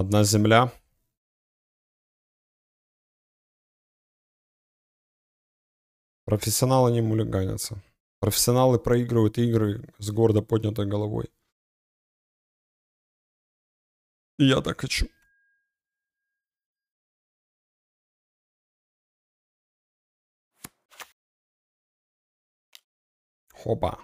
Одна земля. Профессионалы не мулиганятся. Профессионалы проигрывают игры с гордо поднятой головой. И я так хочу. Хопа.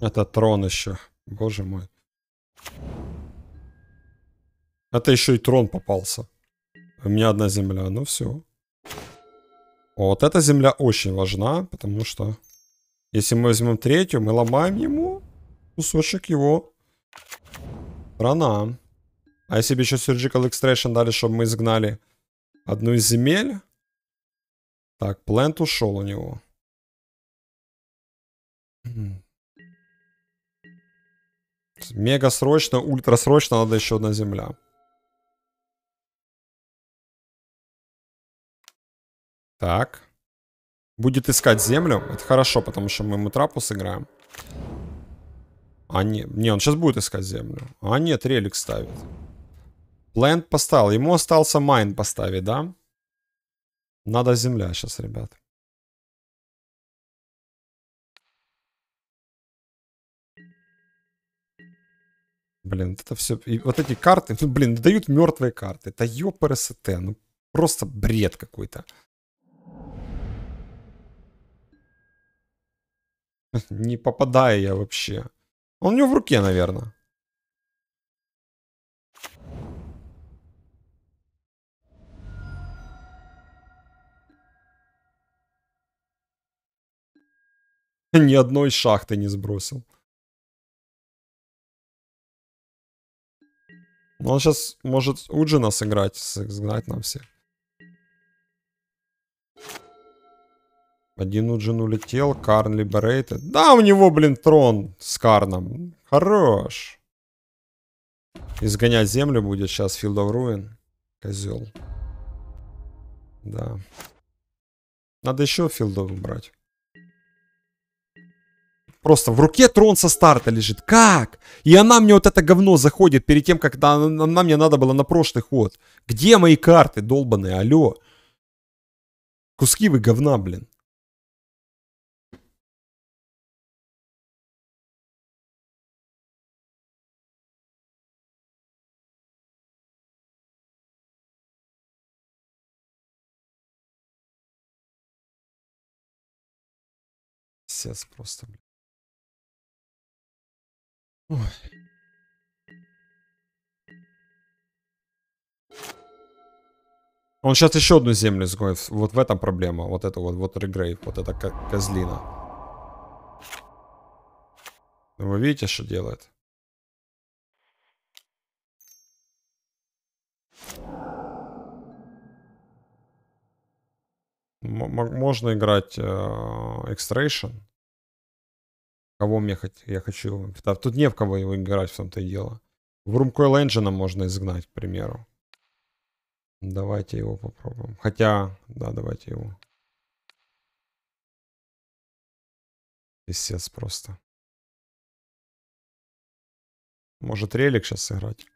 Это трон еще. Боже мой. Это еще и трон попался. У меня одна земля, ну все. Вот эта земля очень важна, потому что если мы возьмем третью, мы ломаем ему кусочек его рана. А если бы еще Surgical Extraction дали, чтобы мы изгнали одну из земель. Так, плент ушел у него. Мега срочно, ультра срочно надо еще одна земля. Так. Будет искать землю. Это хорошо, потому что мы ему трапу сыграем. А не... не, он сейчас будет искать землю. А нет, релик ставит. Плент поставил. Ему остался майн поставить, да? Надо земля сейчас, ребят. Блин, это все... И вот эти карты, ну, блин, дают мертвые карты. Да ёпрст, ну просто бред какой-то. Не попадая я вообще. Он у него в руке, наверное. Ни одной шахты не сбросил. Но Он сейчас может Уджина сыграть, сыграть нам всех. Один Уджин улетел, Карн Liberated. Да, у него, блин, трон с Карном. Хорош. Изгонять землю будет сейчас Field of Ruin. Козел. Да. Надо еще Field of брать. Просто в руке трон со старта лежит. Как? И она мне вот это говно заходит перед тем, когда она, она мне надо было на прошлый ход. Где мои карты, долбаные? Алло. Куски вы говна, блин. Сейчас просто, блин. Ой. Он сейчас еще одну землю сгонит. Вот в этом проблема. Вот это вот, вот регрейв, вот это козлина. Ну, вы видите, что делает? М можно играть э, Extraction кого мне хот... я хочу... Тут не в кого его играть, в том-то и дело. В Roomcoil Engine можно изгнать, к примеру. Давайте его попробуем. Хотя, да, давайте его. Писец просто. Может релик сейчас сыграть?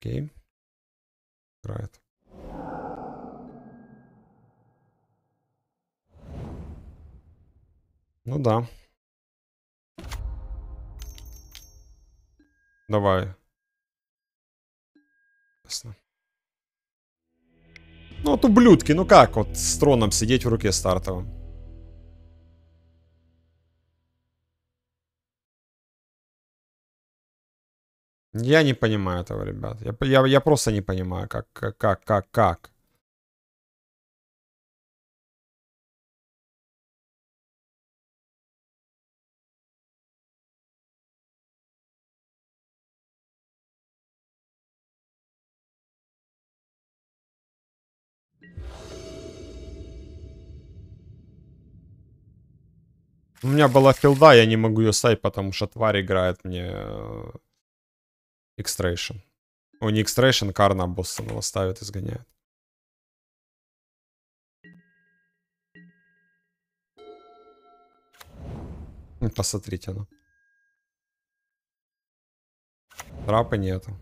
Окей. Играет. Ну да. Давай. Ну вот ублюдки, ну как вот с троном сидеть в руке стартовым? Я не понимаю этого, ребят. Я, я, я просто не понимаю, как, как, как, как. У меня была филда, я не могу ее ставить, потому что тварь играет мне экстрейшн. У не экстрейшн, карна босса его ставит, изгоняет. Ну, посмотрите, ну. Трапа нету.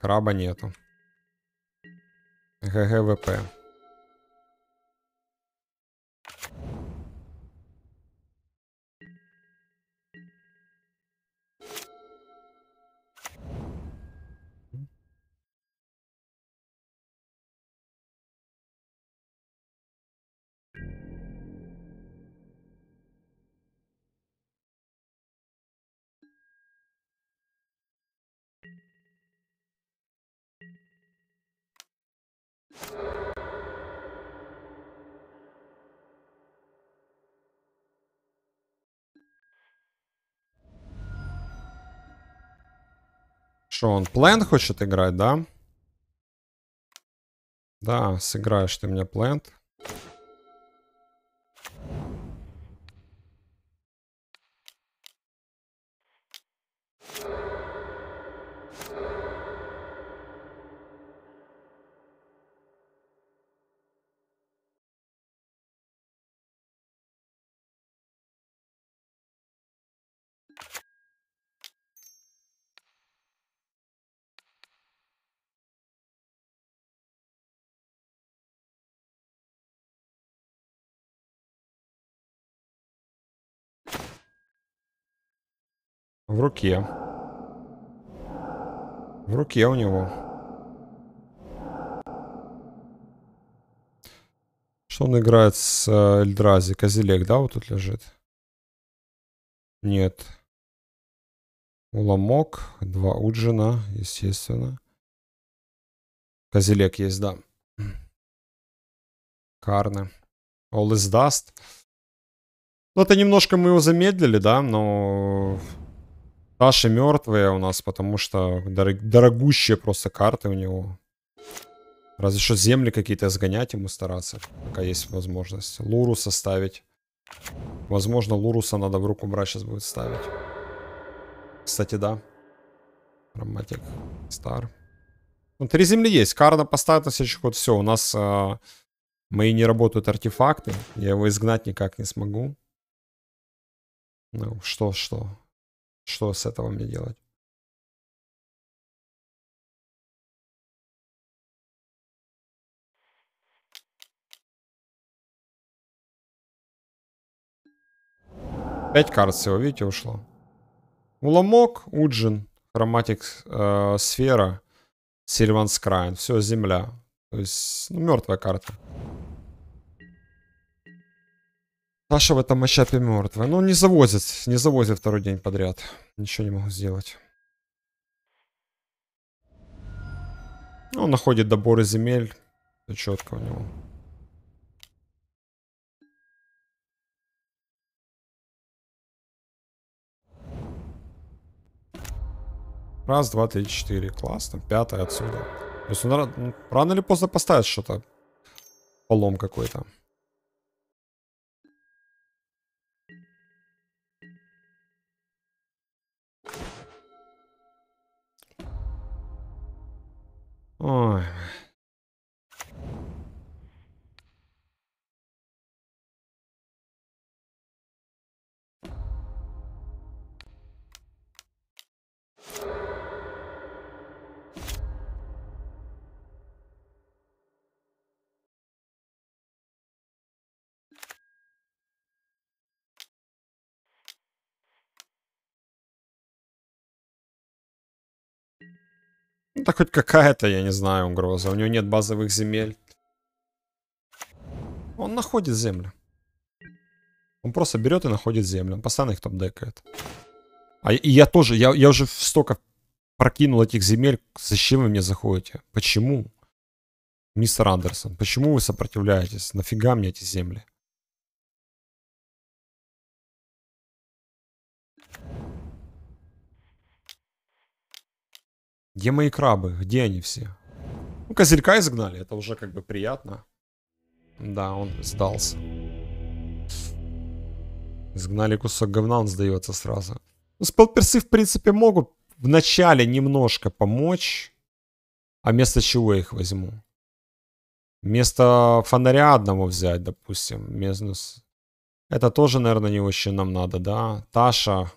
Краба нету. ГГВП. Что, он плент хочет играть, да? Да, сыграешь ты мне плент. В руке. В руке у него. Что он играет с э, Эльдрази? Козелек, да, вот тут лежит? Нет. Уламок, два Уджина, естественно. Козелек есть, да. Карны. All is dust. Ну, это немножко мы его замедлили, да, но Таша мертвая у нас, потому что дорог, дорогущие просто карты у него. Разве что земли какие-то сгонять ему стараться, пока есть возможность. Луру составить. Возможно, Луруса надо в руку брать сейчас будет ставить. Кстати, да. Роматик. Стар. Ну, три земли есть. Карда поставит на следующий ход. Все, у нас э, мои не работают артефакты. Я его изгнать никак не смогу. Ну, что, что. Что с этого мне делать? Пять карт всего, видите, ушло. Уломок, Уджин, Хроматик, э, Сфера, Сильван Скрайн. Все, земля. То есть, ну, мертвая карта. Саша в этом матчапе мертвый. Ну, не завозит, не завозит второй день подряд. Ничего не могу сделать. Ну, он находит доборы земель. Это четко у него. Раз, два, три, четыре. Классно. Пятое отсюда. То есть он ну, рано или поздно поставит что-то. Полом какой-то. Oh, Ну, так хоть какая-то, я не знаю, угроза. У него нет базовых земель. Он находит землю. Он просто берет и находит землю. Он постоянно их там декает. А и я тоже, я, я уже столько прокинул этих земель. Зачем вы мне заходите? Почему? Мистер Андерсон, почему вы сопротивляетесь? Нафига мне эти земли? Где мои крабы? Где они все? Ну, козырька изгнали, это уже как бы приятно. Да, он сдался. Изгнали кусок говна, он сдается сразу. Ну, спелперсы, в принципе, могут вначале немножко помочь. А вместо чего я их возьму? Вместо фонаря одного взять, допустим. Минус. Это тоже, наверное, не очень нам надо, да? Таша.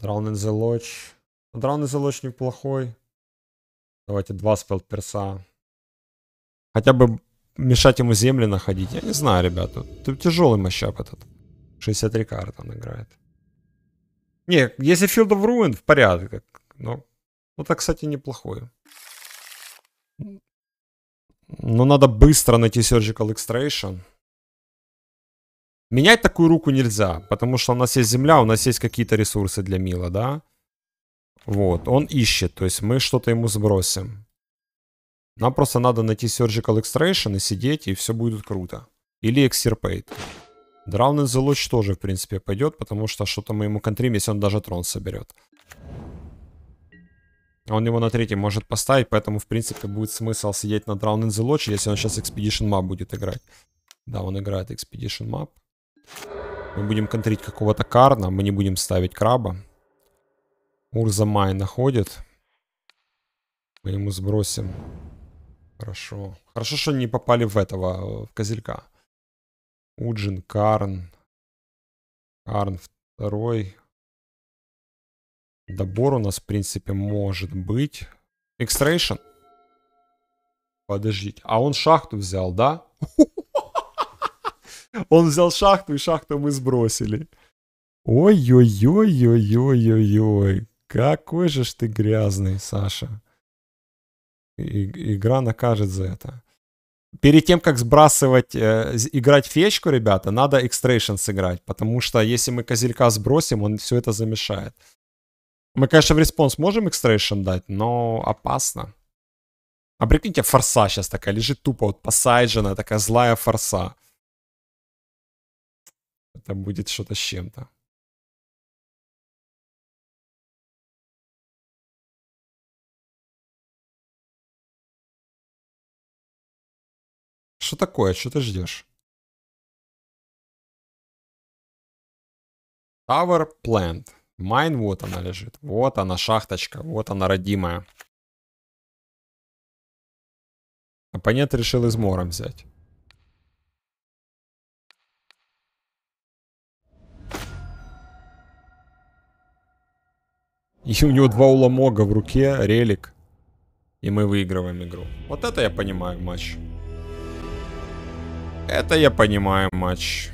Drown Драный залочник плохой. Давайте два спелперса. Хотя бы мешать ему земли находить. Я не знаю, ребята. ты тяжелый мощап этот. 63 карты он играет. Не, если Field of Ruin, в порядке. Но ну, это, кстати, неплохое. Но ну, надо быстро найти Surgical Extraction. Менять такую руку нельзя, потому что у нас есть земля, у нас есть какие-то ресурсы для мила, да? Вот, он ищет, то есть мы что-то ему сбросим. Нам просто надо найти Surgical Extraction и сидеть, и все будет круто. Или Extirpate. Drown in the Lodge тоже, в принципе, пойдет, потому что что-то мы ему контрим, если он даже трон соберет. А он его на третьем может поставить, поэтому, в принципе, будет смысл сидеть на Drown in the Lodge, если он сейчас Expedition Map будет играть. Да, он играет Expedition Map. Мы будем контрить какого-то карна, мы не будем ставить краба. Урза Май находит. Мы ему сбросим. Хорошо. Хорошо, что не попали в этого, э, в козелька. Уджин, Карн. Карн второй. Добор у нас, в принципе, может быть. Экстрейшн. Подождите. А он шахту взял, да? Он взял шахту, и шахту мы сбросили. Ой-ой-ой-ой-ой-ой-ой. Какой же ж ты грязный, Саша. И, игра накажет за это. Перед тем, как сбрасывать, э, играть фечку, ребята, надо экстрейшн сыграть, потому что если мы козелька сбросим, он все это замешает. Мы, конечно, в респонс можем экстрейшн дать, но опасно. А прикиньте, форса сейчас такая лежит тупо, вот посайджена, такая злая форса. Это будет что-то с чем-то. Что такое? Что ты ждешь? Tower Plant. Майн, вот она лежит. Вот она, шахточка. Вот она, родимая. Оппонент а решил измором взять. И у него два уломога в руке, релик. И мы выигрываем игру. Вот это я понимаю матч. Это я понимаю, матч.